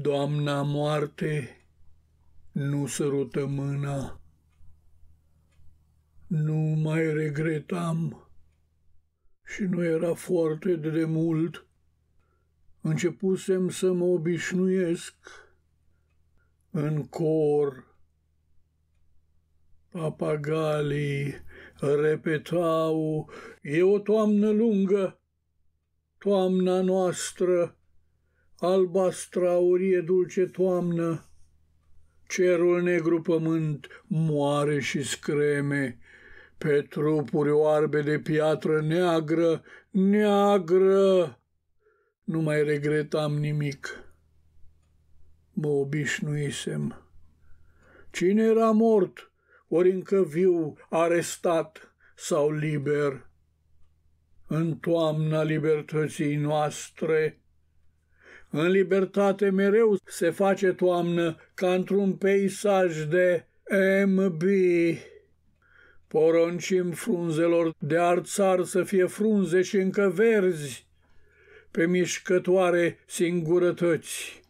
Doamna moarte nu sărută mâna. Nu mai regretam și nu era foarte de mult. Începusem să mă obișnuiesc în cor. Papagalii repetau, e o toamnă lungă, toamna noastră albastră aurie dulce toamnă, cerul negru pământ moare și screme, pe trupuri oarbe de piatră neagră, neagră, nu mai regretam nimic. Mă obișnuisem. Cine era mort, ori încă viu, arestat sau liber? În toamna libertății noastre, în libertate mereu se face toamnă ca într-un peisaj de MB. Poroncim frunzelor de arțar să fie frunze și încă verzi, pe mișcătoare singurătăți,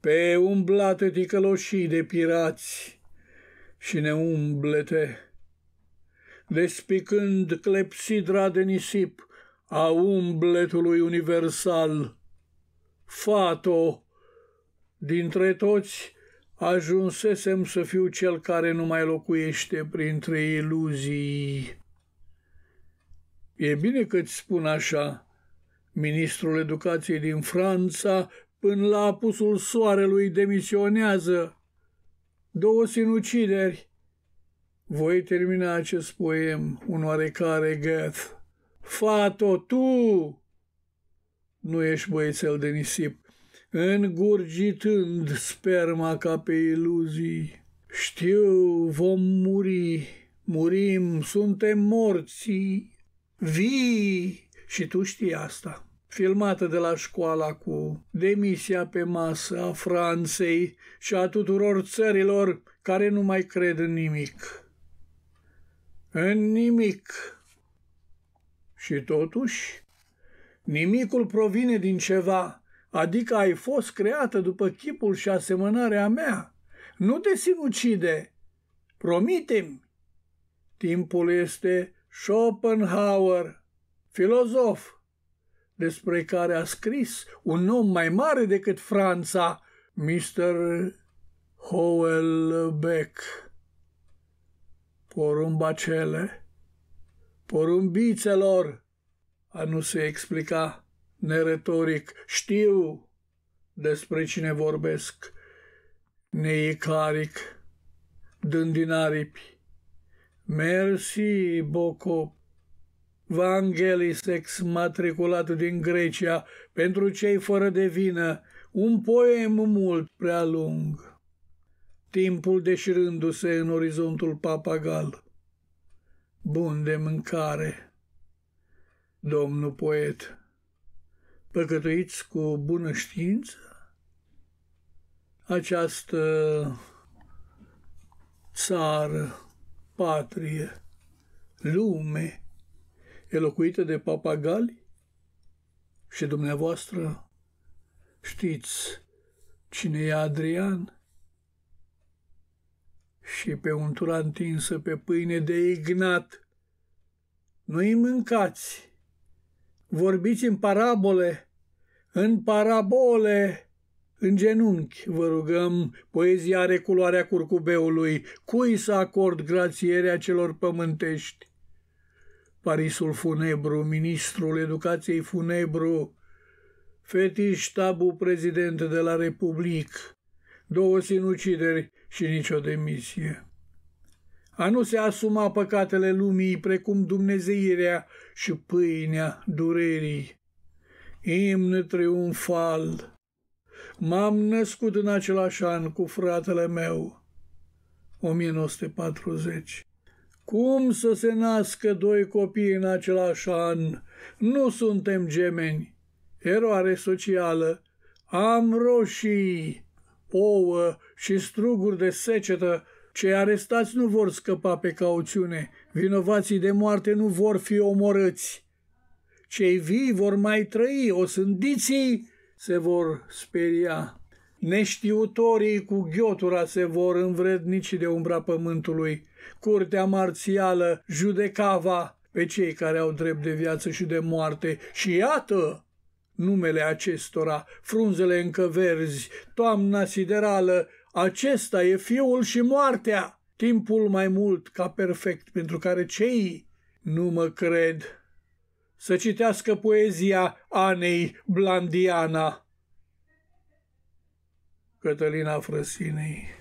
pe umblate ticăloșii de pirați și ne umblete. Despicând clepsidra de nisip a umbletului universal, fato, dintre toți ajunsesem să fiu cel care nu mai locuiește printre iluzii. E bine că-ți spun așa, ministrul educației din Franța până la apusul soarelui demisionează. Două sinucideri. Voi termina acest poem, un oarecare găf. Fato, tu! nu ești băiețel de nisip, îngurgitând sperma ca pe iluzii. Știu, vom muri, murim, suntem morți, vii și tu știi asta. Filmată de la școala cu demisia pe masă a Franței și a tuturor țărilor care nu mai cred în nimic. În nimic. Și totuși, Nimicul provine din ceva, adică ai fost creată după chipul și asemănarea mea. Nu te sinucide. Promite-mi. Timpul este Schopenhauer, filozof, despre care a scris un om mai mare decât Franța, Mr. Howell Beck. Porumbacele, porumbițelor, a nu se explica neretoric, știu despre cine vorbesc, neicaric, dând din aripi. Mersi, Boco, Vangelis matriculat din Grecia, pentru cei fără de vină, un poem mult prea lung. Timpul deșirându-se în orizontul papagal. Bun de mâncare! domnul poet, păcătuiți cu bună știință? Această țară, patrie, lume, elocuită de papagali? Și dumneavoastră știți cine e Adrian? Și pe untura întinsă pe pâine de ignat, nu-i mâncați! vorbiți în parabole, în parabole, în genunchi vă rugăm, poezia are culoarea curcubeului, cui să acord grațierea celor pământești? Parisul funebru, ministrul educației funebru, fetiș tabu prezident de la Republic, două sinucideri și nicio demisie a nu se asuma păcatele lumii precum dumnezeirea și pâinea durerii. Imn triumfal! M-am născut în același an cu fratele meu. 1940 Cum să se nască doi copii în același an? Nu suntem gemeni. Eroare socială. Am roșii, ouă și struguri de secetă cei arestați nu vor scăpa pe cauțiune, vinovații de moarte nu vor fi omorâți. Cei vii vor mai trăi, o sândiții se vor speria. Neștiutorii cu ghiotura se vor învrednici de umbra pământului. Curtea marțială judecava pe cei care au drept de viață și de moarte. Și iată numele acestora, frunzele încă verzi, toamna siderală, acesta e fiul și moartea, timpul mai mult ca perfect, pentru care cei nu mă cred. Să citească poezia Anei Blandiana. Cătălina Frăsinei